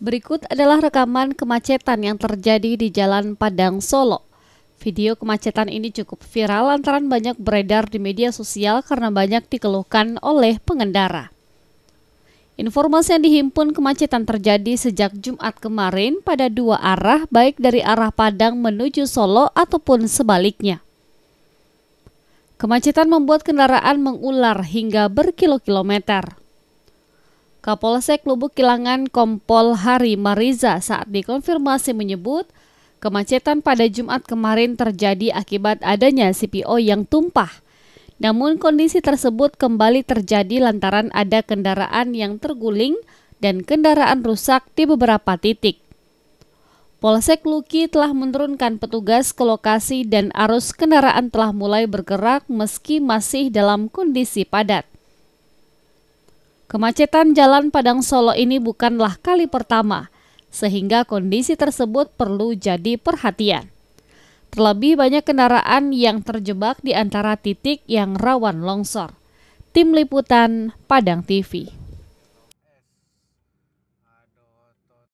Berikut adalah rekaman kemacetan yang terjadi di Jalan Padang Solo. Video kemacetan ini cukup viral lantaran banyak beredar di media sosial karena banyak dikeluhkan oleh pengendara. Informasi yang dihimpun kemacetan terjadi sejak Jumat kemarin pada dua arah baik dari arah Padang menuju Solo ataupun sebaliknya. Kemacetan membuat kendaraan mengular hingga berkilo-kilometer. Kapolsek Lubuk Kilangan Kompol Hari Mariza saat dikonfirmasi menyebut kemacetan pada Jumat kemarin terjadi akibat adanya CPO yang tumpah. Namun kondisi tersebut kembali terjadi lantaran ada kendaraan yang terguling dan kendaraan rusak di beberapa titik. Polsek Luki telah menurunkan petugas ke lokasi dan arus kendaraan telah mulai bergerak meski masih dalam kondisi padat. Kemacetan jalan Padang Solo ini bukanlah kali pertama, sehingga kondisi tersebut perlu jadi perhatian. Terlebih banyak kendaraan yang terjebak di antara titik yang rawan longsor. Tim Liputan Padang TV